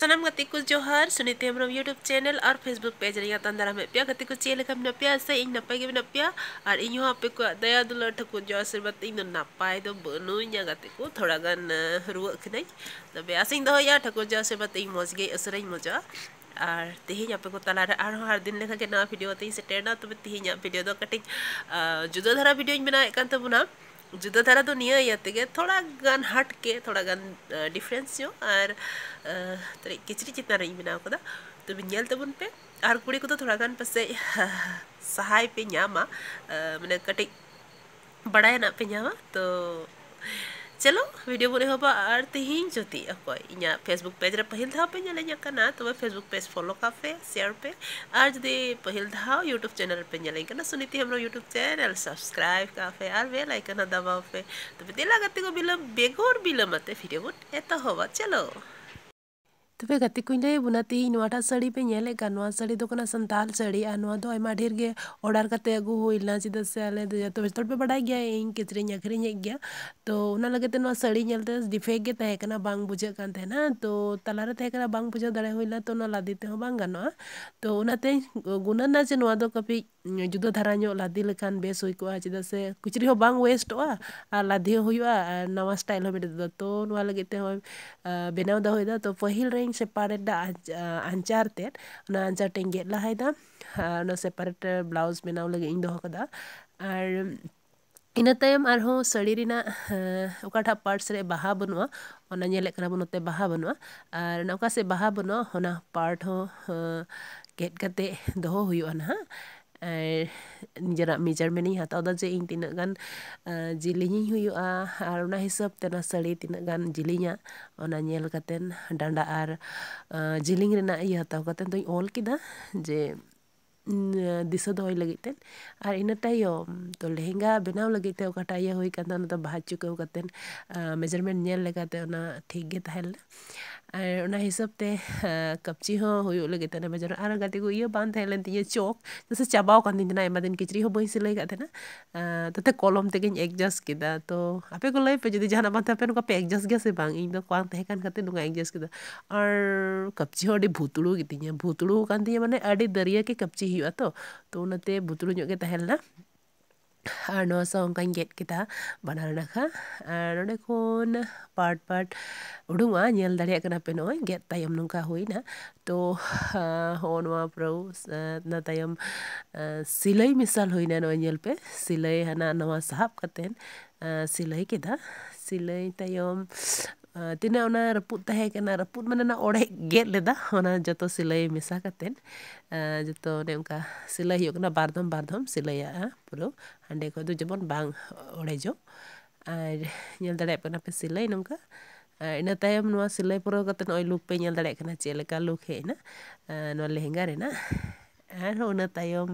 सनम गति कुछ जोहर सुनीति हम यूट्यूब चैनल और फेसबुक पेज रही तंदर हम पे गति कुछ चेल हम नपिया से इन नपाय के और इन आपे को दया दुल ठकुर जो आशीर्वाद इन नपाय दो बनू गति को थोड़ा गन रुआ खनाई तबे आसिंग ठकुर जो आशीर्वाद इन मौज असर मौजा और तेहन आपे को तला हर दिन लेखा भिडियो तेज सेटेना तब तेहन भिडियो दो जुदा धारा भिडियो बनाए तबना जुदा तारा तो नियाते तो थोड़ा गान हट के थोड़ा गान डिफरेंस जो और तरी किचरी चितान रही बना को तुम्हें पे और कुड़ी को तो थोड़ा गान पास सहाय पे नामा मैंने कटी बड़ा पे नामा तो चलो वीडियो बुरे हो और तीन जो इन फेसबुक पेज रे पहिल तब फेसबुक पेज फॉलो कापे शेयर पे और जदि पहल धाव यूट्यूब चैनल पे सुनीति हमारा यूट्यूब चैनल सब्सक्राइब पे और बेल आइकन दबाओ पे तब दिला बिलम बेगोर बिलमाते वीडियो बन एतहबा चलो ᱛᱚᱵᱮ ᱜᱟᱛᱮ ᱠᱚᱧ ᱞᱟᱹᱭᱟᱵᱚᱱᱟ ᱛᱮᱦᱤᱧ ᱱᱚᱣᱟᱴᱟᱜ ᱥᱟᱹᱲᱤ ᱯᱮ ᱧᱮᱞᱮᱫ ᱠᱟᱱ ᱱᱚᱣᱟ ᱥᱟᱹᱲᱤ ᱫᱚ ᱠᱟᱱᱟ ᱥᱟᱱᱛᱟᱞ ᱥᱟᱹᱲᱤ ᱟᱨ ᱱᱚᱣᱟ ᱫᱚ ᱟᱭᱢᱟ ᱰᱷᱮᱨ ᱜᱮ ᱚᱰᱟᱨ ᱠᱟᱛᱮ ᱟᱹᱜᱩ ᱦᱩᱭ ᱞᱮᱱᱟ ᱪᱮᱫᱟᱜ ᱥᱮ ᱟᱞᱮ ᱫᱚ ᱡᱚᱛᱚ ᱵᱮᱥᱛᱚᱨ ᱯᱮ ᱵᱟᱰᱟᱭ ᱜᱮᱭᱟ ᱤᱧ ᱠᱤᱪᱨᱤᱧ ᱟᱹᱠᱷᱨᱤᱧᱮᱫ ᱜᱮᱭᱟ ᱛᱚ ᱚᱱᱟ ᱞᱟᱹᱜᱤᱫ ᱛᱮ ᱱᱚᱣᱟ ᱥᱟᱹᱲᱤ ᱧᱮᱞᱛᱮ ᱰᱤᱯᱷᱮᱠᱴ ᱜᱮ ᱛᱟᱦᱮᱸ ᱠᱟᱱᱟ ᱵᱟᱝ ᱵᱩᱡᱷᱟᱹᱜ ᱠᱟᱱ ᱛᱟᱦᱮᱱᱟ ᱛᱚ ᱛᱟᱞᱟᱨᱮ ᱛᱟᱦᱮᱸ ᱠᱟᱱᱟ ᱵᱟᱝ ᱵᱩᱡᱷᱟᱹᱣ ᱫᱟᱲᱮ ᱦᱩᱭ ᱞᱮᱱᱟ ᱛᱚ ᱚᱱᱟ ᱞᱟᱫᱮ ᱛᱮᱦᱚᱸ ᱵᱟᱝ ᱜᱟᱱᱚᱜᱼᱟ ᱛᱚ ᱚᱱᱟᱛᱮᱧ ᱜᱩᱱᱟᱹᱱᱟ ᱡᱮ ᱱᱚᱣᱟ ᱫᱚ ᱠᱟᱹᱴᱤᱡ ᱡᱩᱫᱟᱹ ᱫᱷᱟᱨᱟ ᱧᱚᱜ ᱞᱟᱫᱮ ᱞᱮᱠᱷᱟᱱ ᱵᱮᱥ ᱦᱩᱭ ᱠᱚᱜᱼᱟ ᱪᱮᱫᱟᱜ ᱥᱮ ᱠᱤᱪᱨᱤᱡ ᱦᱚᱸ ᱵᱟᱝ ᱳᱭᱮᱥᱴᱚᱜᱼᱟ ᱟᱨ ᱞᱟᱫᱮ ᱦᱚᱸ ᱦᱩᱭᱩᱜᱼᱟ ᱟᱨ ᱱᱟᱣᱟ ᱥᱴᱟᱭᱤᱞ ᱦᱚᱸ ᱵᱮᱴᱮᱫᱚᱜᱼᱟ ᱛᱚ ᱱᱚᱣᱟ ᱞᱟᱹᱜᱤᱫ ᱛᱮ ᱦᱚᱸᱜᱼᱚᱭ ᱵᱮᱱᱟᱣ ᱫᱚᱦᱚᱭᱮᱫᱟ ᱛᱚ ᱯᱟᱹᱦᱤᱞ ᱨᱤᱧ ᱥᱮᱯᱟᱨᱮᱴ ᱫᱟ ᱟᱧᱪᱟᱨ ᱛᱮᱫ ᱚᱱᱟ ᱟᱧᱪᱟᱨ ᱛᱮᱧ ᱜᱮᱫ ᱞᱟᱦᱟᱭᱮᱫᱟ ᱟᱨ ᱚᱱᱟ ᱥᱮᱯᱟᱨᱮᱴ ᱵᱞᱟᱣᱩᱡᱽ ᱵᱮᱱᱟᱣ ᱞᱟᱹᱜᱤᱫ ᱤᱧ ᱫᱚᱦᱚ ᱠᱟᱫᱟ ᱟᱨ ᱤᱱᱟᱹ ᱛᱟᱭᱚᱢ ᱟᱨᱦᱚᱸ ᱥᱟᱹᱲᱤ ᱨᱮᱱᱟᱜ ᱚᱠᱟᱴᱟᱜ ᱯᱟᱨᱴᱥ ᱨᱮ ᱵᱟᱦᱟ ᱵᱟᱹᱱᱩᱜᱼᱟ ᱚᱱᱟ ᱧᱮᱞᱮᱫ ᱠᱟᱱᱟ ᱵᱚᱱ ᱱᱚᱛᱮ ᱵᱟᱦᱟ ᱵᱟᱹᱱᱩᱜᱼᱟ ᱟᱨ ᱚᱠᱟ ᱥᱮᱫ ᱵᱟᱦᱟ ᱵᱟᱹᱱᱩᱜᱼᱟ ᱚᱱᱟ ᱯᱟᱨᱴ ᱦᱚᱸ ᱜᱮᱫ ᱠᱟᱛᱮᱫ ᱫᱚᱦᱚ ᱦᱩᱭᱩᱜᱼᱟ ᱱᱟᱦᱟᱜ Eh, jarak mejar meni hatau atau je ing tina kan eh, jilinya huyu a eh, aruna hisap tena sali tina kan jilinya ona nyel katen danda ar jiling rena iya tau katen tuh all kita je दिसदोय लगेतेन आर इनटायो तो लहंगा बनाव लगेते ओ कटाय होय कंदा चुके मेजरमेंट नेल ठीक गे तहल हिसाब से कपची हो होय लगेते न मेजर आर गाते को यो बांध हेलन ते चोक तसे चबाओ कन दिन ना एमादिन किचरी हो बई से लई गाते कलम तक एडजस्ट किदा तो आपे को लैपे पे जदी जाना बात आपे एडजस्ट गेसे बांग इन द क्वांग ते कन कते नुगा एडजस्ट किदा आर कपची होडी भूतुड़ो गितिया भूतुड़ो कन दिया माने दरिया के कपची ᱦᱩᱭᱩᱜᱼᱟ ᱛᱚ ᱛᱚ ᱚᱱᱟᱛᱮ ᱵᱩᱛᱨᱩ ᱧᱚᱜ ᱜᱮ ᱛᱟᱦᱮᱸ ᱞᱮᱱᱟ ᱟᱨ ᱱᱚᱣᱟ ᱥᱟᱶ ᱚᱱᱠᱟᱧ ᱜᱮᱫ ᱠᱮᱫᱟ ᱵᱟᱱᱟᱨ ᱱᱟᱠᱷᱟ ᱟᱨ ᱱᱚᱰᱮ ᱠᱷᱚᱱ ᱯᱟᱴ ᱯᱟᱴ ᱩᱰᱩᱝᱚᱜᱼᱟ ᱧᱮᱞ ᱫᱟᱲᱮᱭᱟᱜ ᱠᱟᱱᱟ ᱯᱮ ᱱᱚᱜᱼᱚᱭ ᱜᱮᱫ ᱛᱟᱭᱚᱢ ᱱᱚᱝᱠᱟ ᱦᱩᱭᱱᱟ ᱛᱚ ᱦᱚᱸᱜᱼᱚ ᱱᱚᱣᱟ ᱯᱩᱨᱟᱹᱣ ᱚᱱᱟ ᱛᱟᱭᱚم ᱥᱤᱞᱟᱹᱭ ᱢᱮᱥᱟᱞ ᱦᱩᱭᱱᱟ ᱱᱚᱜᱼᱚᱭ ᱧᱮᱞ ᱯᱮ ᱥᱤᱞᱟᱹᱭ ᱦᱟᱱᱟ ᱱᱟᱣᱟ ᱥᱟᱦᱟᱵ ᱠᱟᱛᱮᱫ ᱥᱤᱞᱟᱹᱭ ᱠᱮᱫᱟ ᱥᱤᱞᱟᱹᱭ ᱛᱟᱭᱚᱢ ᱛᱤᱱᱟᱹᱜ ᱚᱱᱟ ᱨᱟᱹᱯᱩᱫ ᱛᱟᱦᱮᱸ ᱠᱟᱱᱟ ᱨᱟᱹᱯᱩᱫ ᱢᱟᱱᱮ ᱚᱱᱟ ᱚᱲᱮᱡ ᱜᱮᱫ ᱞᱮᱫᱟ ᱚᱱᱟ ᱡᱚᱛᱚ ᱥᱤᱞᱟᱹᱭ ᱢᱮᱥᱟ ᱠᱟᱛᱮᱫ ᱡᱚᱛᱚ ᱚᱱᱮ ᱚᱱᱠᱟ ᱥᱤᱞᱟᱹᱭ ᱦᱩᱭᱩᱜ ᱠᱟᱱᱟ ᱵᱟᱨ ᱫᱷᱚᱢ ᱵᱟᱨ ᱫᱷᱚᱢ ᱥᱤᱞᱟᱹᱭᱟᱜᱼᱟ ᱯᱩᱨᱟᱹ ᱦᱟᱸᱰᱮ ᱠᱷᱚᱡ ᱫᱚ ᱡᱮᱢᱚᱱ ᱵᱟᱝ ᱚᱲᱮᱡᱚᱜ ᱟᱨ ᱧᱮᱞ ᱫᱟᱲᱮᱭᱟᱜ ᱠᱟᱱᱟ ᱯᱮ ᱥᱤᱞᱟᱹᱭ ᱱᱚᱝᱠᱟ ᱟᱨ ᱤᱱᱟᱹ ᱛᱟᱭᱚم ᱱᱚᱣᱟ ᱥᱤᱞᱟᱹᱭ ᱯᱩᱨᱟᱹᱣ ᱠᱟᱛᱮᱫ ᱱᱚᱜᱼᱚᱭ ᱞᱩᱠ ᱯᱮ ᱧᱮᱞ ᱫᱟᱲᱮᱭᱟᱜ ᱠᱟᱱᱟ ᱪᱮᱫ ᱞᱮᱠᱟ ᱞᱩᱠ ᱦᱮᱡ ᱮᱱᱟ ᱱᱚᱣᱟ ᱞᱮᱦᱮᱝᱜᱟ ᱨᱮᱱᱟᱜ ᱟᱨ ᱚᱱᱟ ᱛᱟᱭᱚᱢ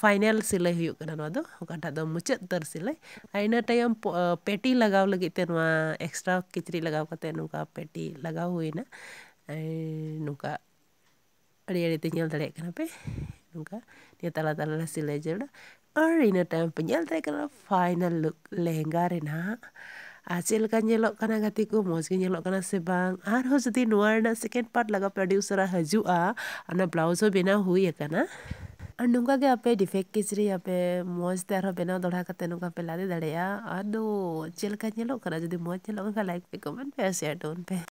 ᱯᱷᱟᱭᱱᱮᱞ ᱥᱤᱞᱟᱹᱭ ᱦᱩᱭᱩᱜ ᱠᱟᱱᱟ ᱱᱚᱣᱟ ᱫᱚ ᱚᱠᱟᱴᱟᱜ ᱫᱚ ᱢᱩᱪᱟᱹᱫ ᱛᱟᱨ ᱥᱤᱞᱟᱹᱭ ᱟᱨ ᱤᱱᱟᱹ ᱛᱟᱭᱚᱢ ᱯᱮᱴᱤ ᱞᱟᱜᱟᱣ ᱞᱟᱹᱜᱤᱫ ᱛᱮ ᱱᱚᱣᱟ ᱮᱠᱥᱴᱨᱟ ᱠᱤᱪᱨᱤᱡ ᱞᱟᱜᱟᱣ ᱠᱟᱛᱮ ᱱᱚᱝᱠᱟ ᱯᱮᱴᱤ ᱞᱟᱜᱟᱣ ᱦᱩᱭᱱᱟ ᱱᱚᱝᱠᱟ ᱟᱹᱰᱤ ᱟᱹᱰᱤᱛᱮ ᱧᱮᱞ ᱫᱟᱲᱮᱭᱟᱜ ᱠᱟᱱᱟ ᱯᱮ ᱱᱚᱝᱠᱟ ᱱᱤᱭᱟᱹ ᱛᱟᱞᱟ ᱛᱟᱞᱟᱨᱮ ᱥᱤᱞᱟᱹᱭ ᱡᱟᱹᱨᱩᱲᱟ ᱟᱨ ᱤᱱᱟᱹ ᱛᱟᱭᱚᱢ ᱯᱮ ᱧᱮᱞ ᱫᱟᱲᱮᱭᱟᱜ ᱠᱟᱱᱟ ᱯᱷᱟᱭᱱᱟᱞ ᱞᱩᱠ ᱞᱮᱦᱮᱝᱜᱟ ᱨᱮᱱᱟᱜ ᱟᱨ ᱪᱮᱫ ᱞᱮᱠᱟ ᱧᱮᱞᱚᱜ ᱠᱟᱱᱟ ᱜᱟᱛᱮ ᱠᱚ ᱢᱚᱡᱽ ᱜᱮ ᱧᱮᱞᱚᱜ ᱠᱟᱱᱟ ᱥᱮ ᱵᱟᱝ ᱟᱨᱦᱚᱸ ᱡᱩᱫᱤ ᱱᱚᱣᱟ ᱨᱮᱱᱟᱜ ᱥᱮᱠᱮᱱᱰ ᱯᱟᱨᱴ ᱞᱟᱜᱟᱣ ᱯᱮ ᱟᱹᱰᱤ ᱩᱥᱟᱹᱨᱟ ᱦᱤᱡᱩᱜᱼᱟ ᱚᱱᱟ ᱵᱞᱟᱣᱩᱡ ᱦᱚᱸ ᱵᱮᱱᱟᱣ ᱦᱩᱭ ᱟᱠᱟᱱᱟ ᱟᱨ ᱱᱚᱝᱠᱟ ᱜᱮ ᱟᱯᱮ ᱰᱤᱯᱷᱮᱠᱴ ᱠᱤᱪᱨᱤᱡ ᱟᱯᱮ ᱢᱚᱡᱽ ᱛᱮ ᱟᱨᱦᱚᱸ ᱵᱮᱱᱟᱣ ᱫᱚᱦᱲᱟ ᱠᱟᱛᱮ ᱱᱚᱝᱠᱟ ᱯᱮ ᱞᱟᱫᱮ ᱫᱟᱲᱮᱭᱟᱜᱼᱟ ᱟᱫᱚ ᱪᱮᱫ ᱞᱮᱠᱟ ᱧᱮᱞᱚᱜ ᱠᱟᱱᱟ ᱡᱩᱫᱤ ᱢᱚᱡᱽ ᱧᱮᱞᱚᱜ ᱠᱟᱱ ᱠᱷᱟᱱ ᱞᱟᱭᱤᱠ ᱯᱮ ᱠᱚᱢᱮᱱᱴ ᱯᱮ ᱥᱮᱭᱟᱨ ᱴᱚᱱ ᱯᱮ